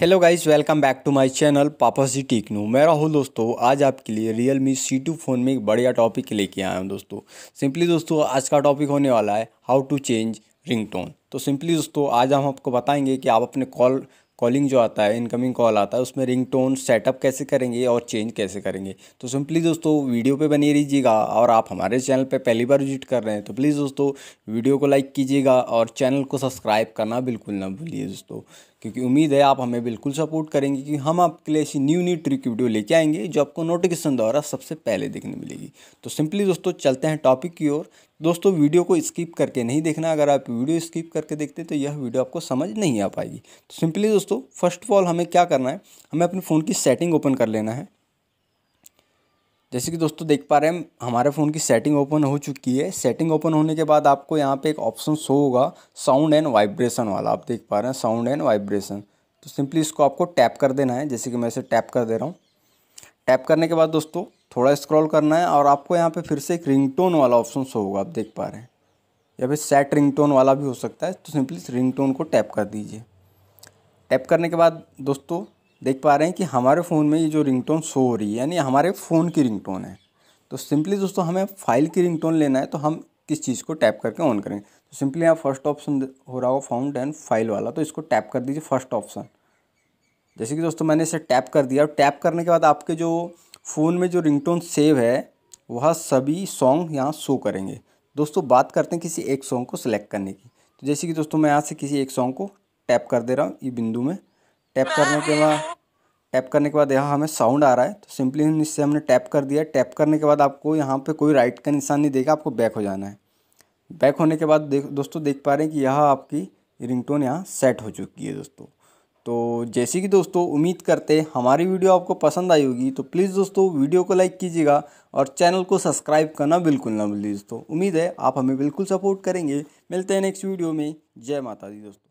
hello guys welcome back to my channel Papa ji techno मैं राहुल दोस्तों आज आपके लिए Realme C two phone में एक बढ़िया टॉपिक लेके आया हूँ दोस्तों सिंपली दोस्तों आज का टॉपिक होने वाला है हाउ टू चेंज रिंगटोन तो सिंपली दोस्तों आज हम आपको बताएंगे कि आप अपने कॉल कॉलिंग जो आता है इनकमिंग कॉल आता है उसमें रिंग टोन सेटअप कैसे करेंगे और चेंज कैसे करेंगे तो सिंपली दोस्तों वीडियो पे बने रहिएगा और आप हमारे चैनल पे पहली बार विजिट कर रहे हैं तो प्लीज़ दोस्तों वीडियो को लाइक कीजिएगा और चैनल को सब्सक्राइब करना बिल्कुल ना भूलिए दोस्तों क्योंकि उम्मीद है आप हमें बिल्कुल सपोर्ट करेंगे कि हम आपके लिए ऐसी न्यू न्यू ट्रिक वीडियो लेके आएंगे जो आपको नोटिफिकेशन द्वारा सबसे पहले देखने मिलेगी तो सिंपली दोस्तों चलते हैं टॉपिक की ओर दोस्तों वीडियो को स्किप करके नहीं देखना अगर आप वीडियो स्किप करके देखते तो यह वीडियो आपको समझ नहीं आ पाएगी तो सिंपली दोस्तों दोस्तों फर्स्ट ऑफ ऑल हमें क्या करना है हमें अपने फ़ोन की सेटिंग ओपन कर लेना है जैसे कि दोस्तों देख पा रहे हैं हमारे फ़ोन की सेटिंग ओपन हो चुकी है सेटिंग ओपन होने के बाद आपको यहाँ पे एक ऑप्शन शो होगा साउंड एंड वाइब्रेशन वाला आप देख पा रहे हैं साउंड एंड वाइब्रेशन तो सिंपली इसको आपको टैप कर देना है जैसे कि मैं इसे टैप कर दे रहा हूँ टैप करने के बाद दोस्तों थोड़ा स्क्रॉल करना है और आपको यहाँ पे फिर से एक रिंग वाला ऑप्शन शो होगा आप देख पा रहे हैं या फिर सेट रिंग वाला भी हो सकता है तो सिंपली रिंग को टैप कर दीजिए टैप करने के बाद दोस्तों देख पा रहे हैं कि हमारे फ़ोन में ये जो रिंगटोन शो हो रही है यानी हमारे फ़ोन की रिंगटोन है तो सिंपली दोस्तों हमें फाइल की रिंगटोन लेना है तो हम किस चीज़ को टैप करके ऑन करेंगे तो सिंपली यहाँ फर्स्ट ऑप्शन हो रहा होगा फाउंड एंड फाइल वाला तो इसको टैप कर दीजिए फर्स्ट ऑप्शन जैसे कि दोस्तों मैंने इसे टैप कर दिया और टैप करने के बाद आपके जो फ़ोन में जो रिंगटोन सेव है वह सभी सॉन्ग यहाँ शो करेंगे दोस्तों बात करते हैं किसी एक सॉन्ग को सिलेक्ट करने की तो जैसे कि दोस्तों मैं यहाँ से किसी एक सॉन्ग को टैप कर दे रहा हूँ ये बिंदु में टैप करने के बाद टैप करने के बाद यहाँ हमें साउंड आ रहा है तो सिंपली इससे हमने टैप कर दिया टैप करने के बाद आपको यहाँ पे कोई राइट का निशान नहीं देगा आपको बैक हो जाना है बैक होने के बाद देख दोस्तों देख पा रहे हैं कि यह आपकी रिंगटोन यहाँ सेट हो चुकी है दोस्तों तो जैसे कि दोस्तों उम्मीद करते हमारी वीडियो आपको पसंद आई होगी तो प्लीज़ दोस्तों वीडियो को लाइक कीजिएगा और चैनल को सब्सक्राइब करना बिल्कुल ना भूलिए दोस्तों उम्मीद है आप हमें बिल्कुल सपोर्ट करेंगे मिलते हैं नेक्स्ट वीडियो में जय माता दी दोस्तों